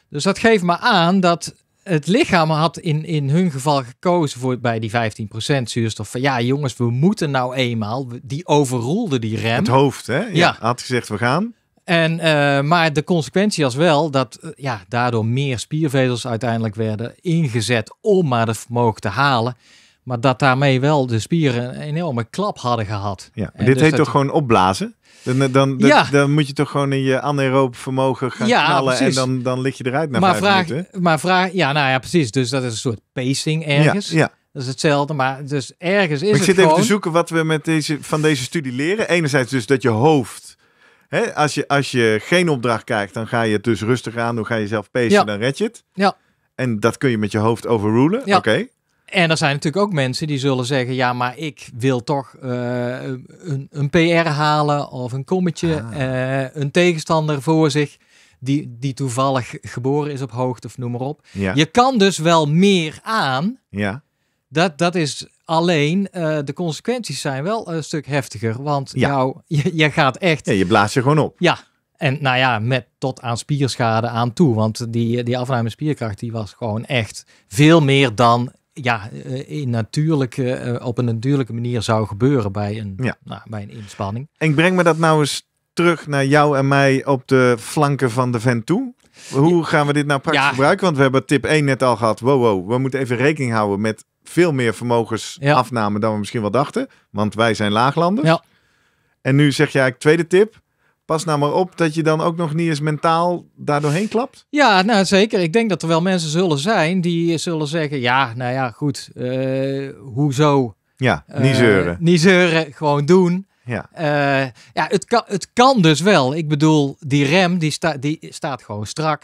Dus dat geeft me aan dat het lichaam had in, in hun geval gekozen voor bij die 15% zuurstof. Van ja, jongens, we moeten nou eenmaal. Die overroelde die rem. Het hoofd, hè? Ja. Had gezegd, we gaan. En, eh, maar de consequentie was wel dat eh, ja, daardoor meer spiervezels uiteindelijk werden ingezet om maar de vermogen te halen. Maar dat daarmee wel de spieren een enorme klap hadden gehad. Ja, dit dus heet toch gewoon opblazen? Dan, eh, dan, dan, moet je toch gewoon in je anaeroop vermogen gaan knallen en dan, dan lig je eruit naar maar vraag, Maar vraag, ja, nou ja, precies. Dus dat is een soort pacing ergens. Ja, Dat is hetzelfde, maar dus ergens is het ik zit even te zoeken wat we met deze, van deze studie leren. Enerzijds dus dat je hoofd... Hè, als, je, als je geen opdracht kijkt, dan ga je het dus rustig aan. Dan ga je zelf pacen, dan red je het. Ja. En dat kun je met je hoofd overrulen. Oké. En er zijn natuurlijk ook mensen die zullen zeggen: ja, maar ik wil toch eh, een, een, PR halen of een kommetje, ah. eh, een tegenstander voor zich. Die, die toevallig geboren is op hoogte of noem maar op. Je kan dus wel meer aan. Ja. Dat, dat is alleen, eh, de consequenties zijn wel een stuk heftiger. Want ja. jou, je, je gaat echt. Ja, je blaast je gewoon op. Ja, en nou ja, met tot aan spierschade aan toe. Want die, die afname spierkracht die was gewoon echt veel meer dan ja, eh, in natuurlijke, eh, eh, op een natuurlijke manier zou gebeuren bij een, ja. nou, bij een inspanning. En ik breng me dat nou eens terug naar jou en mij op de flanken van de vent toe. Hoe gaan we dit nou praktisch gebruiken? Want we hebben tip 1 net al gehad. Wow, wow, we moeten even rekening houden met veel meer vermogensafname dan we misschien wel dachten. Want wij zijn laaglanders. Ja. En nu zeg jij, tweede tip, Pas nou maar op dat je dan ook nog niet eens mentaal daar doorheen klapt. Ja, nou zeker. Ik denk dat er wel mensen zullen zijn die zullen zeggen: ja, nou ja, goed, eh, hoezo? Ja, niet eh, zeuren. niet zeuren, gewoon doen. Ja, eh, ja het, kan, het kan dus wel. Ik bedoel, die rem die, staat die staat gewoon strak.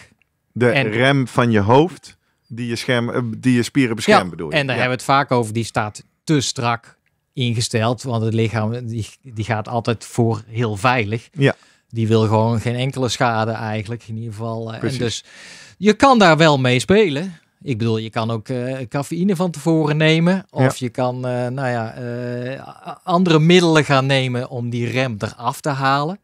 De rem van je hoofd, die je, scherm, die je spieren beschermt, bedoel je? En daar hebben we het vaak over, die staat te strak ingesteld. Want het lichaam die, die gaat altijd voor heel veilig. Ja. Die wil gewoon geen enkele schade eigenlijk, in ieder geval. Eh, en dus je kan daar wel mee spelen. Ik bedoel, je kan ook eh, cafeïne van tevoren nemen. Of je kan eh, nou ja, andere middelen gaan nemen om die rem eraf te halen.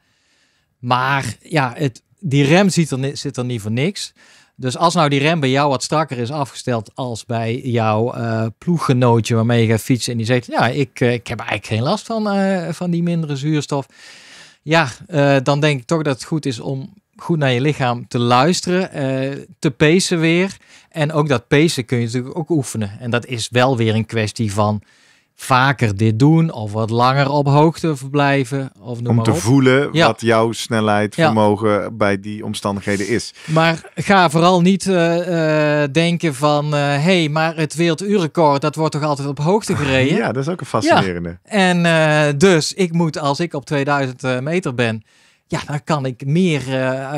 Maar ja, het, die rem zit er, zit er niet voor niks. Dus als nou die rem bij jou wat strakker is afgesteld als bij jouw ploeggenootje waarmee je gaat fietsen. En die zegt, ja, ik, ik heb eigenlijk geen last van, van die mindere zuurstof ja, eh, dan denk ik toch dat het goed is om goed naar je lichaam te luisteren, eh, te pacen weer. En ook dat pacen kun je natuurlijk ook oefenen. En dat is wel weer een kwestie van vaker dit doen of wat langer op hoogte verblijven. Of Om te voelen wat jouw snelheid, vermogen bij die omstandigheden is. Maar ga vooral niet eh, eh, denken van, uh, hey, maar het werelduurrecord, dat wordt toch altijd op hoogte ah, gereden? ja, dat is ook een fascinerende. En dus, ik moet als ik op 2000 meter ben, ja, dan kan ik meer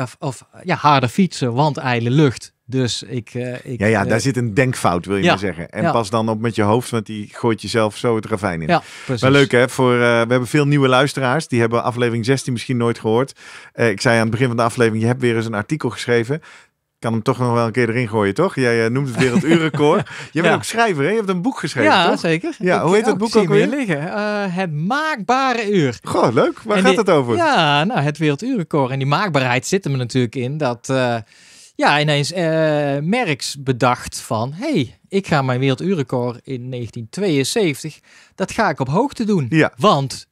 of, of ja, harder fietsen, want ijle lucht dus ik... Eh, ik ja, ja, eh, daar zit een denkfout, wil je maar zeggen. En pas dan op met je hoofd, want die gooit jezelf zo het ravijn in. Ja, precies. Maar leuk hè, voor, eh, we hebben veel nieuwe luisteraars. Die hebben aflevering 16 misschien nooit gehoord. ik zei aan het begin van de aflevering, je hebt weer eens een artikel geschreven kan hem toch nog wel een keer erin gooien, toch? Jij noemt het werelduurrecord. Je bent ook schrijver, hè? Je hebt een boek geschreven, ja, zeker. Ja, hoe heet dat boek ook weer? liggen. het maakbare uur. Goh, leuk. Waar gaat het over? Ja, nou, het werelduurrecord. En die maakbaarheid zit er natuurlijk in dat ja, ineens eh, Merks bedacht van... hey, ik ga mijn werelduurrecord in 1972... dat ga ik op hoogte doen. Ja. Want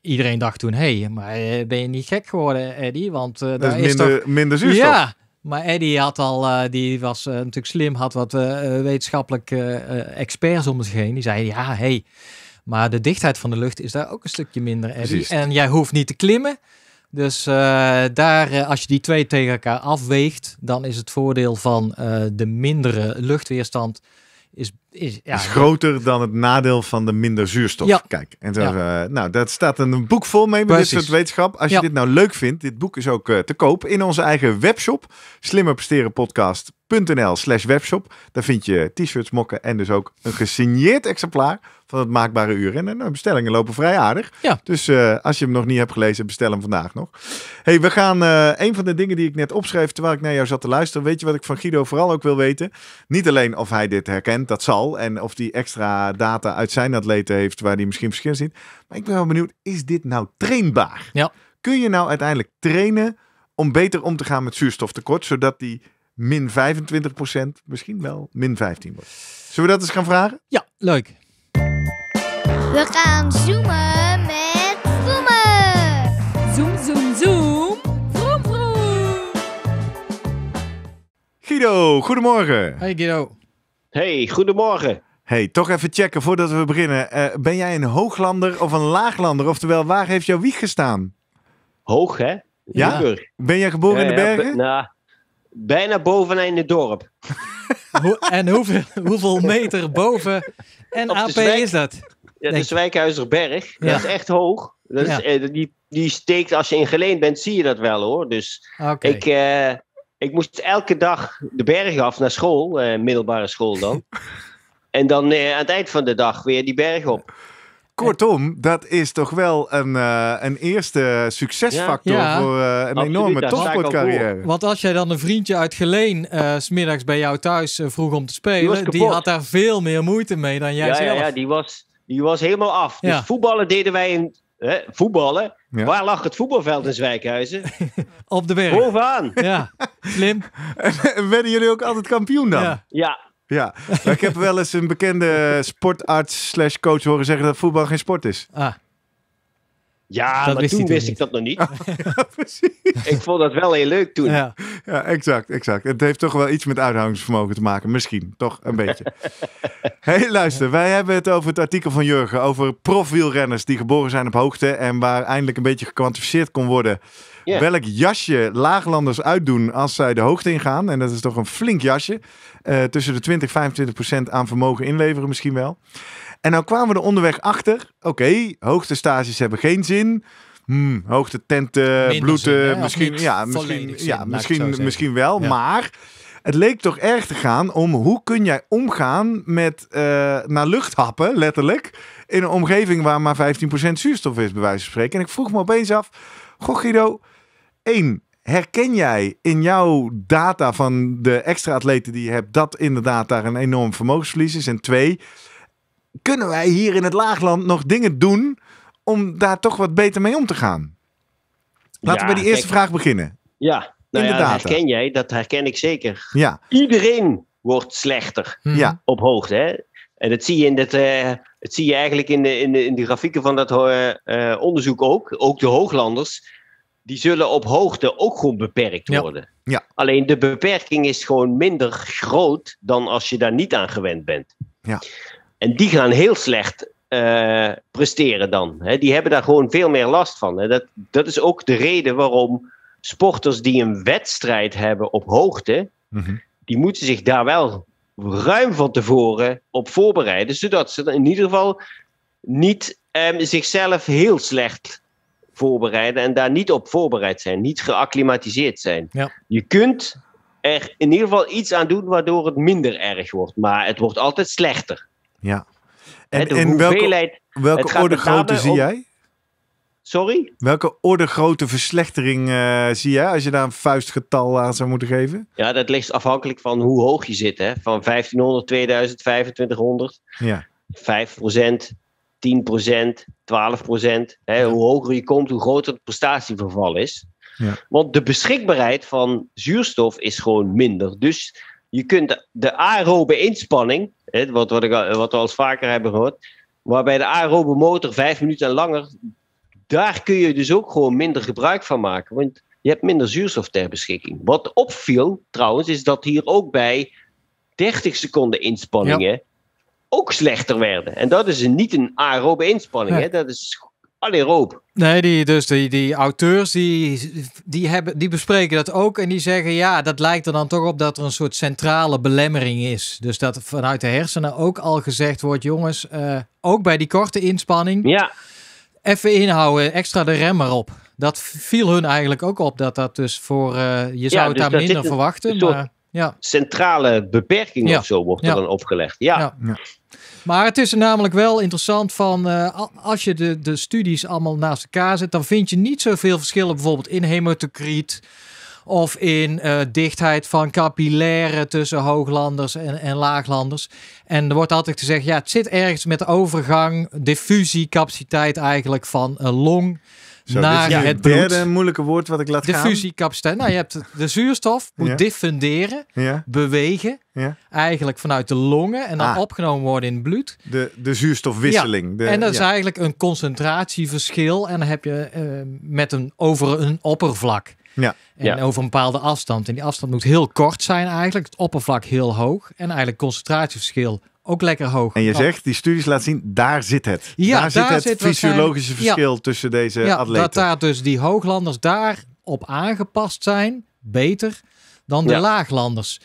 iedereen dacht toen... hey, maar eh, ben je niet gek geworden, Eddie? Want eh, dat is, is minder, toch... minder zuurstof. Ja, maar Eddie had al, die was natuurlijk slim, had wat wetenschappelijke experts om zich heen. Die zeiden, ja, hey, maar de dichtheid van de lucht is daar ook een stukje minder, Precies. En jij hoeft niet te klimmen. Dus eh, daar, eh, als je die twee tegen elkaar afweegt, dan is het voordeel van eh, de mindere luchtweerstand is is, groter dan het nadeel van de minder zuurstof. Ja. Kijk, en zo. Eh, nou, dat staat een boek vol mee met dit soort wetenschap. Als je dit nou leuk vindt, dit boek is ook eh, te koop in onze eigen webshop. slimmerpresterenpodcast.nl slash webshop. Daar vind je t-shirts, mokken en dus ook een gesigneerd exemplaar van het maakbare uur. En eh, nou, bestellingen lopen vrij aardig. Dus als je hem nog niet hebt gelezen, bestel hem vandaag nog. hey, we gaan een van de dingen die ik net opschreef terwijl ik naar jou zat te luisteren. Weet je wat ik van Guido vooral ook wil weten? Niet alleen of hij dit herkent, dat zal. En of die extra data uit zijn atleten heeft waar die misschien verschil ziet. Maar ik ben wel benieuwd, is dit nou trainbaar? Ja. Kun je nou uiteindelijk trainen om beter om te gaan met zuurstoftekort, zodat die min 25% misschien wel min 15 wordt? Zullen we dat eens gaan vragen? Ja, leuk. We gaan zoomen met zoomen. Zoom, zoom, zoom. Vroom, vroom. Guido, goedemorgen. Hey Guido. Hey, goedemorgen. Hey, toch even checken voordat we beginnen. Eh, ben jij een hooglander of een laaglander? Oftewel, waar heeft jouw wieg gestaan? Hoog, hè? Ja? Ben jij geboren in de bergen? Ja, nou, bijna bovenaan in het dorp. en hoeveel, hoeveel meter boven en AP is dat? Ja, de Zwijkhuizerberg. Dat is echt hoog. Dat is, eh, die, die steekt, als je in Geleen bent, zie je dat wel hoor. Dus ik, eh, ik moest elke dag de berg af naar school, eh, middelbare school dan. en dan eh, aan het eind van de dag weer die berg op. Kortom, dat is toch wel een, eh, een eerste succesfactor voor een enorme topsportcarrière. Want als jij dan een vriendje uit Geleen uh, smiddags bij jou thuis vroeg om te spelen, die, had daar veel meer moeite mee dan jij ja, zelf. Ja, die was, die was helemaal af. Dus voetballen deden wij in voetballen. Waar lag het voetbalveld in Zwijkhuizen? Op de berg. Bovenaan. Ja, slim. werden jullie ook altijd kampioen dan? Ja. ja. ik heb wel eens een bekende sportarts slash coach horen zeggen dat voetbal geen sport is. Ah. Ja, dat maar toen wist ik dat nog niet. Ik vond dat wel heel leuk toen. Ja. ja, exact, exact. Het heeft toch wel iets met uithoudingsvermogen te maken. Misschien, toch een beetje. hey, luister. Wij hebben het over het artikel van Jurgen. Over profielrenners die geboren zijn op hoogte. En waar eindelijk een beetje gekwantificeerd kon worden. Welk jasje laaglanders uitdoen als zij de hoogte ingaan. En dat is toch een flink jasje. Eh, tussen de 20 en 25 procent aan vermogen inleveren misschien wel. En nou kwamen we er onderweg achter. Oké, hoogtestages hoogte stages hebben geen zin. Hmm, hoogte tenten, bloeden, misschien, ja, misschien, ja, misschien, misschien wel. Maar het leek toch erg te gaan om hoe kun jij omgaan met eh, naar lucht happen, letterlijk. In een omgeving waar maar 15% zuurstof is, bij wijze van spreken. En ik vroeg me opeens af, goh Guido, één, herken jij in jouw data van de extra atleten die je hebt, dat inderdaad daar een enorm vermogensverlies is? En twee, kunnen wij hier in het laagland nog dingen doen om daar toch wat beter mee om te gaan? Laten we bij die eerste vraag beginnen. Ja, nou dat herken jij, dat herken ik zeker. Ja. Iedereen wordt slechter hmm. ja. op hoogte. Hè? En dat zie je, in dat, uh, zie je eigenlijk in de, in, de, in de grafieken van dat eh, eh, onderzoek ook. Ook de hooglanders, die zullen op hoogte ook gewoon beperkt worden. Ja. Alleen de beperking is gewoon minder groot dan als je daar niet aan gewend bent. Ja. En die gaan heel slecht eh, presteren dan. die hebben daar gewoon veel meer last van. dat, dat is ook de reden waarom sporters die een wedstrijd hebben op hoogte, mhm. die moeten zich daar wel ruim van tevoren op voorbereiden, zodat ze in ieder geval niet ehm, zichzelf heel slecht voorbereiden en daar niet op voorbereid zijn, niet geacclimatiseerd zijn. Je kunt er in ieder geval iets aan doen waardoor het minder erg wordt, maar het wordt altijd slechter. Ja. En, welke, welke orde grote zie jij? Sorry? Welke orde grote verslechtering eh, zie jij als je daar een vuistgetal aan zou moeten geven? Ja, dat ligt afhankelijk van hoe hoog je zit. Hè? Van 1500, 2000, 2500. Ja. 5%, 10%, 12%. Hè? Hoe hoger je komt, hoe groter het prestatieverval is. Ja. Want de beschikbaarheid van zuurstof is gewoon minder. Dus je kunt de aerobe inspanning wat, wat, we al vaker hebben gehoord. waarbij de aerobe motor, vijf minuten en langer, daar kun je dus ook gewoon minder gebruik van maken. Want je hebt minder zuurstof ter beschikking. Wat opviel trouwens, is dat hier ook bij 30 seconden inspanningen ook slechter werden. En dat is niet een aerobe inspanning. Hè? Dat is Allee, Roop. Nee, die, dus die, die auteurs die, die, hebben, die bespreken dat ook en die zeggen ja, dat lijkt er dan toch op dat er een soort centrale belemmering is. Dus dat vanuit de hersenen ook al gezegd wordt, jongens, eh, ook bij die korte inspanning, ja. even inhouden, extra de rem erop. op. Dat viel hun eigenlijk ook op, dat dat dus voor, eh, je zou dus het daar minder verwachten, maar ja. centrale beperking ja. of zo wordt er dan opgelegd. ja. ja. Maar het is namelijk wel interessant van eh, als je de, de studies allemaal naast elkaar zet, dan vind je niet zoveel verschillen bijvoorbeeld in hematocriet of in eh, dichtheid van capillaire tussen hooglanders en, en laaglanders. En er wordt altijd gezegd, ja, het zit ergens met de overgang, diffusiecapaciteit eigenlijk van een long zo, naar het bloed. derde moeilijke woord wat ik laat de gaan. Diffusiecapaciteit. Nou, je hebt de zuurstof moet diffunderen, bewegen, eigenlijk vanuit de longen en dan ah. opgenomen worden in het bloed. De, de zuurstofwisseling. en dat is eigenlijk een concentratieverschil en dan heb je eh, met een, over een oppervlak. Ja. En over een bepaalde afstand. En die afstand moet heel kort zijn eigenlijk. Het oppervlak heel hoog. En eigenlijk concentratieverschil ook lekker hoog. En je zegt, die studies laten zien, daar zit het. Ja, daar, zit het eh, fysiologische verschil tussen deze ja, atleten. Dat daar dus die hooglanders daarop aangepast zijn, beter dan de laaglanders.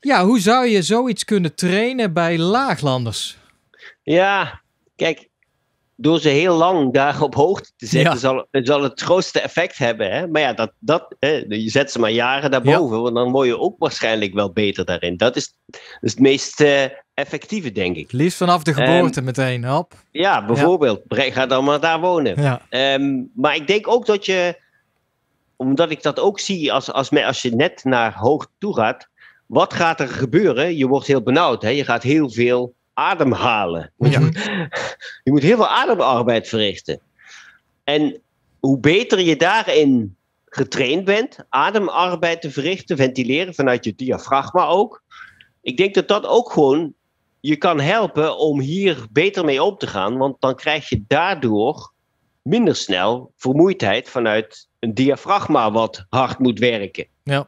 Ja, hoe zou je zoiets kunnen trainen bij laaglanders? Ja, kijk, door ze heel lang daar op hoogte te zetten, zal, zal, het grootste effect hebben. Hè? Maar ja, dat, dat, hè, je zet ze maar jaren daarboven, want dan word je ook waarschijnlijk wel beter daarin. Dat is, het meest eh, effectieve, denk ik. Liefst vanaf de geboorte ehm, meteen, op. Ja, bijvoorbeeld. Ga dan maar daar wonen. Ehm, maar ik denk ook dat je, omdat ik dat ook zie als, als, als je net naar hoog toe gaat, wat gaat er gebeuren? Je wordt heel benauwd. Hè? Je gaat heel veel ademhalen. je moet heel veel ademarbeid verrichten. En hoe beter je daarin getraind bent, ademarbeid te verrichten, ventileren vanuit je diafragma ook. Ik denk dat dat ook gewoon je kan helpen om hier beter mee op te gaan, want dan krijg je daardoor minder snel vermoeidheid vanuit een diafragma wat hard moet werken. Ja.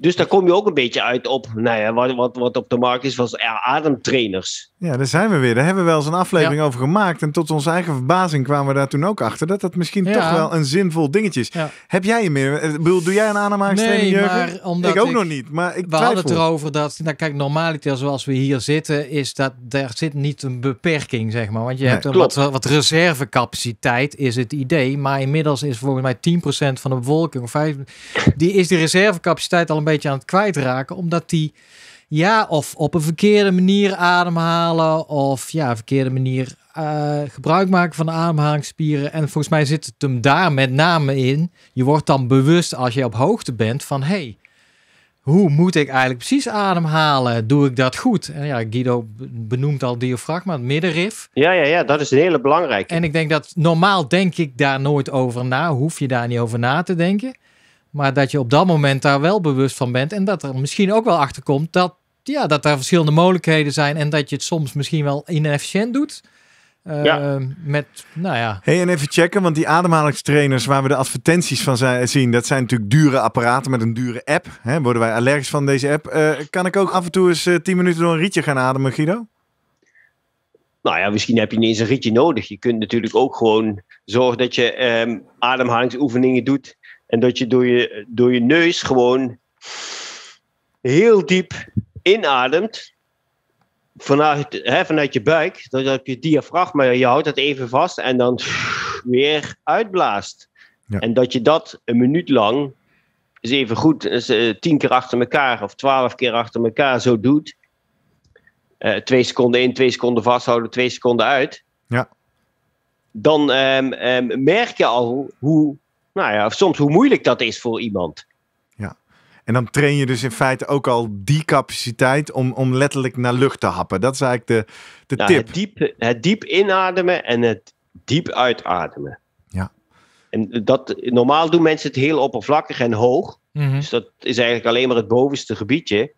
Dus daar kom je ook een beetje uit op nou ja, wat, wat, wat op de markt is, was ademtrainers. Ja, daar zijn we weer. Daar hebben we wel eens een aflevering over gemaakt. En tot onze eigen verbazing kwamen we daar toen ook achter dat dat misschien toch wel een zinvol dingetje is. Heb jij je meer? Eh, doe jij een aanhalingstraining? Nee, maar omdat ik ook nog niet. Maar ik we hadden het erover dat, nou kijk, normaliter zoals we hier zitten, is dat er zit niet een beperking, zeg maar. Want je hebt wat, wat, reservecapaciteit, is het idee. Maar inmiddels is volgens mij 10% van de bevolking, of 5, die is die reservecapaciteit al een beetje aan het kwijtraken, omdat die ja, of op een verkeerde manier ademhalen. Of ja, verkeerde manier eh, gebruik maken van de ademhalingsspieren. En volgens mij zit het hem daar met name in. Je wordt dan bewust als je op hoogte bent van hey, hoe moet ik eigenlijk precies ademhalen? Doe ik dat goed? En ja, Guido benoemt al diafragma, het middenrif. Ja, ja, ja, dat is een hele belangrijke. En ik denk dat normaal denk ik daar nooit over na, hoef je daar niet over na te denken. Maar dat je op dat moment daar wel bewust van bent. En dat er misschien ook wel achter komt dat, ja, dat er verschillende mogelijkheden zijn. En dat je het soms misschien wel inefficiënt doet. Eh, ja. Met, nou ja. Hey, en even checken, want die ademhalingstrainers waar we de advertenties van zijn, zien, dat zijn natuurlijk dure apparaten met een dure app. Hè, worden wij allergisch van deze app? Eh, kan ik ook af en toe eens eh, tien 10 minuten door een rietje gaan ademen, Guido? Nou ja, misschien heb je niet eens een rietje nodig. Je kunt natuurlijk ook gewoon zorgen dat je um, ademhalingsoefeningen doet en dat je door je, door je neus gewoon heel diep inademt. Vanuit, hè, vanuit je buik, dat heb je diafragma, je houdt dat even vast en dan weer uitblaast. Ja. En dat je dat een minuut lang is even goed, eh, tien keer achter elkaar of twaalf keer achter elkaar zo doet. Eh, twee seconden in, twee seconden vasthouden, twee seconden uit. Ja. Dan ehm, ehm, merk je al hoe nou ja, of soms hoe moeilijk dat is voor iemand. Ja, en dan train je dus in feite ook al die capaciteit om, om letterlijk naar lucht te happen. Dat is eigenlijk de, de nou, tip. Het diep, het diep inademen en het diep uitademen. Ja. En dat, normaal doen mensen het heel oppervlakkig en hoog. Mhm. Dus dat is eigenlijk alleen maar het bovenste gebiedje.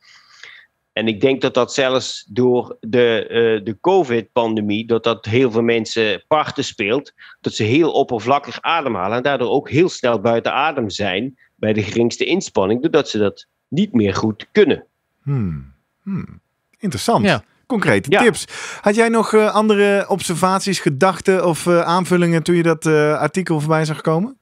En ik denk dat dat zelfs door de, eh, de COVID-pandemie, dat dat heel veel mensen parten speelt, dat ze heel oppervlakkig ademhalen en daardoor ook heel snel buiten adem zijn bij de geringste inspanning, doordat ze dat niet meer goed kunnen. Hmm. Hmm. Interessant. Concrete tips. Had jij nog eh, andere observaties, gedachten of eh, aanvullingen toen je dat artikel voorbij zag komen?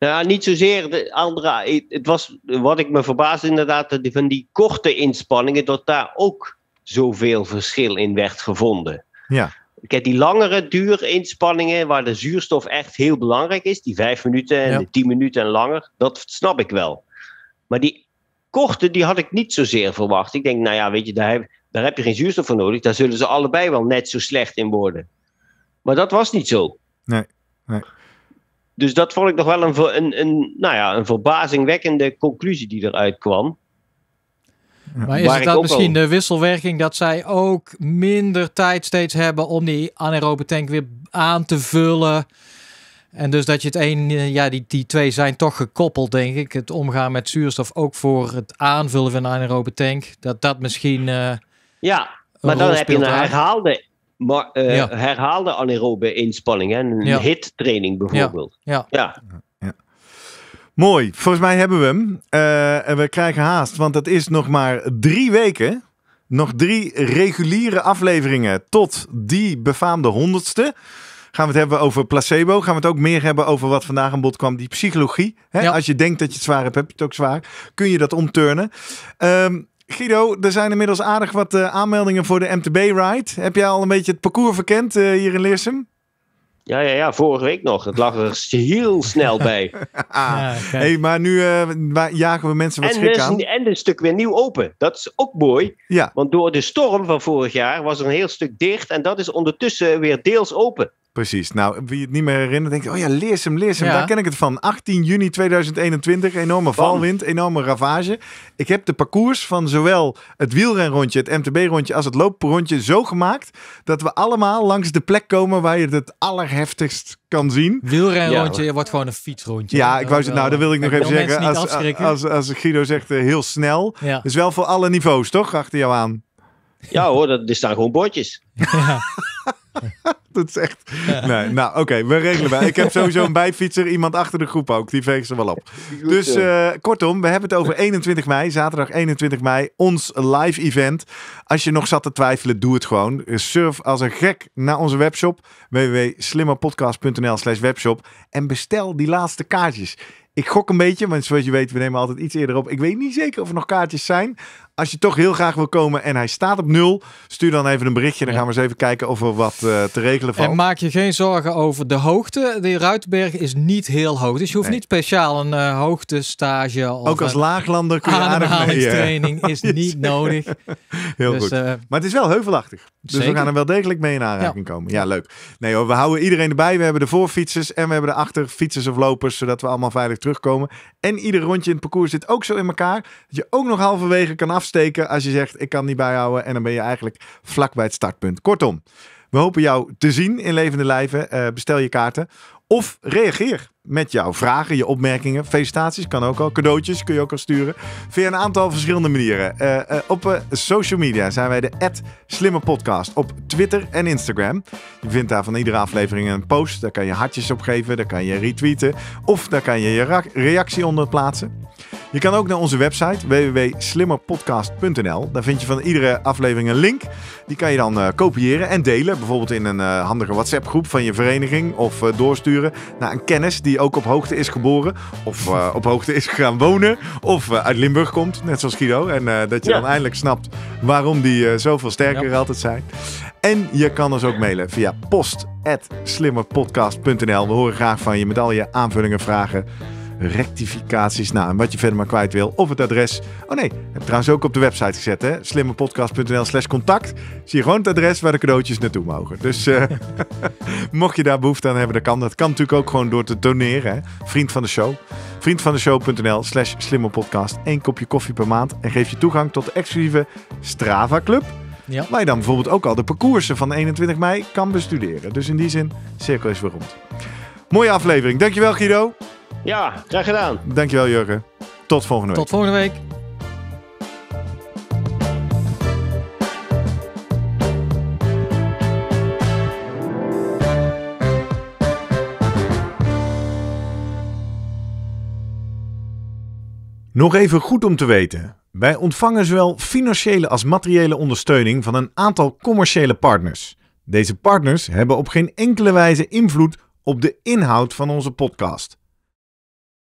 Nou, niet zozeer de andere. Het was wat ik me verbaasde inderdaad, dat van die korte inspanningen, dat daar ook zoveel verschil in werd gevonden. Ja. Kijk, die langere duur inspanningen waar de zuurstof echt heel belangrijk is, die vijf minuten en de tien minuten en langer, dat snap ik wel. Maar die korte, die had ik niet zozeer verwacht. Ik denk, nou ja, weet je, daar heb, daar heb je geen zuurstof voor nodig. Daar zullen ze allebei wel net zo slecht in worden. Maar dat was niet zo. Nee, nee. Dus dat vond ik nog wel een, een, een, nou ja, een verbazingwekkende conclusie die eruit kwam. Maar is het dat misschien de wisselwerking dat zij ook minder tijd steeds hebben om die anaerobe tank weer aan te vullen? En dus dat je het een, eh, ja, die, die twee zijn toch gekoppeld, denk ik. Het omgaan met zuurstof ook voor het aanvullen van een anaerobe tank. Dat dat misschien. Eh, ja, maar dan heb je een herhaalde maar, eh, herhaalde anaerobe inspanning. Hè? Een HIT-training bijvoorbeeld. Ja. ja. Mooi, volgens mij hebben we hem. Eh, en we krijgen haast, want het is nog maar drie weken. Nog drie reguliere afleveringen tot die befaamde honderdste. Gaan we het hebben over placebo. Gaan we het ook meer hebben over wat vandaag aan bod kwam. Die psychologie. Hè? Als je denkt dat je het zwaar hebt, heb je het ook zwaar. Kun je dat omturnen. Um, Guido, er zijn inmiddels aardig wat eh, aanmeldingen voor de MTB-ride. Heb jij al een beetje het parcours verkend uh, hier in Leersum? Ja, ja, ja, vorige week nog. Het lag er heel snel bij. ah, ja, hey, maar nu eh, jagen we mensen wat en schrik aan. en het stuk weer nieuw open. Dat is ook mooi. Ja. Want door de storm van vorig jaar was er een heel stuk dicht. En dat is ondertussen weer deels open. Precies. Nou, wie het niet meer herinnert, denkt: oh ja, Leersum, Leersum, ja. daar ken ik het van. 18 juni 2021, enorme valwind, enorme ravage. Ik heb de parcours van zowel het wielrenrondje, het MTB-rondje als het looprondje zo gemaakt dat we allemaal langs de plek komen waar je het het allerheftigst kan zien. Wielrenrondje wordt gewoon een fietsrondje. Ja, ik wou ze nou, dat wil ik nog even zeggen. Als, als, als, Guido zegt eh, heel snel, ja. is wel voor alle niveaus, toch? Achter jou aan. Ja hoor, er staan gewoon bordjes. Ja. dat is echt... Nee, nou, oké, we regelen wel. Ik heb sowieso een bijfietser, iemand achter de groep ook. Die veegt ze wel op. Dus eh, kortom, we hebben het over 21 mei. Zaterdag 21 mei, ons live event. Als je nog zat te twijfelen, doe het gewoon. Surf als een gek naar onze webshop. www.slimmerpodcast.nl slash webshop. En bestel die laatste kaartjes. Ik gok een beetje, want zoals je weet, we nemen altijd iets eerder op. Ik weet niet zeker of er nog kaartjes zijn. Als je toch heel graag wil komen en hij staat op nul, stuur dan even een berichtje. Dan gaan we eens even kijken of er wat eh, te regelen valt. En maak je geen zorgen over de hoogte. De Ruitenberg is niet heel hoog. Dus je hoeft niet speciaal een eh, hoogtestage. Of Ook als laaglander kun je eh, training is niet nodig. Heel dus, goed. maar het is wel heuvelachtig. Dus we gaan er wel degelijk mee in aanraking komen. Ja, leuk. Nee hoor, we houden iedereen erbij. We hebben de voorfietsers en we hebben de achterfietsers of lopers, zodat we allemaal veilig terugkomen. En ieder rondje in het parcours zit ook zo in elkaar, dat je ook nog halverwege kan afsluiten afsteken als je zegt ik kan niet bijhouden. En dan ben je eigenlijk vlak bij het startpunt. Kortom, we hopen jou te zien in levende lijven. Eh, bestel je kaarten of reageer met jouw vragen, je opmerkingen. Felicitaties kan ook al. Cadeautjes kun je ook al sturen. Via een aantal verschillende manieren. Eh, eh, op eh, social media zijn wij de Slimme Podcast op Twitter en Instagram. Je vindt daar van iedere aflevering een post. Daar kan je hartjes op geven, daar kan je retweeten. Of daar kan je je reactie onder plaatsen. Je kan ook naar onze website www.slimmerpodcast.nl. Daar vind je van iedere aflevering een link. Die kan je dan kopiëren en delen. Bijvoorbeeld in een handige WhatsApp groep van je vereniging. Of doorsturen naar een kennis die ook op hoogte is geboren. Of eh, op hoogte is gaan wonen. Of eh, uit Limburg komt, net zoals Guido. En eh, dat je dan eindelijk snapt waarom die zoveel sterker altijd zijn. En je kan ons ook mailen via post.slimmerpodcast.nl. We horen graag van je met al je aanvullingen, vragen rectificaties. Na, en wat je verder maar kwijt wil. Of het adres. Oh nee, heb trouwens ook op de website gezet. hè? Slimmepodcast.nl slash contact. Zie je gewoon het adres waar de cadeautjes naartoe mogen. Dus eh, mocht je daar behoefte aan hebben, dan kan dat. Kan natuurlijk ook gewoon door te doneren. Hè? Vriend van de show. Vriendvandeshow.nl slash slimmepodcast. Eén kopje koffie per maand. En geef je toegang tot de exclusieve Strava Club. Ja. Waar je dan bijvoorbeeld ook al de parcoursen van 21 mei kan bestuderen. Dus in die zin, cirkel is weer rond. Mooie aflevering. Dankjewel Guido. Ja, graag gedaan. Dankjewel Jurgen. Tot volgende week. Tot volgende week. Nog even goed om te weten. Wij ontvangen zowel financiële als materiële ondersteuning van een aantal commerciële partners. Deze partners hebben op geen enkele wijze invloed op de inhoud van onze podcast.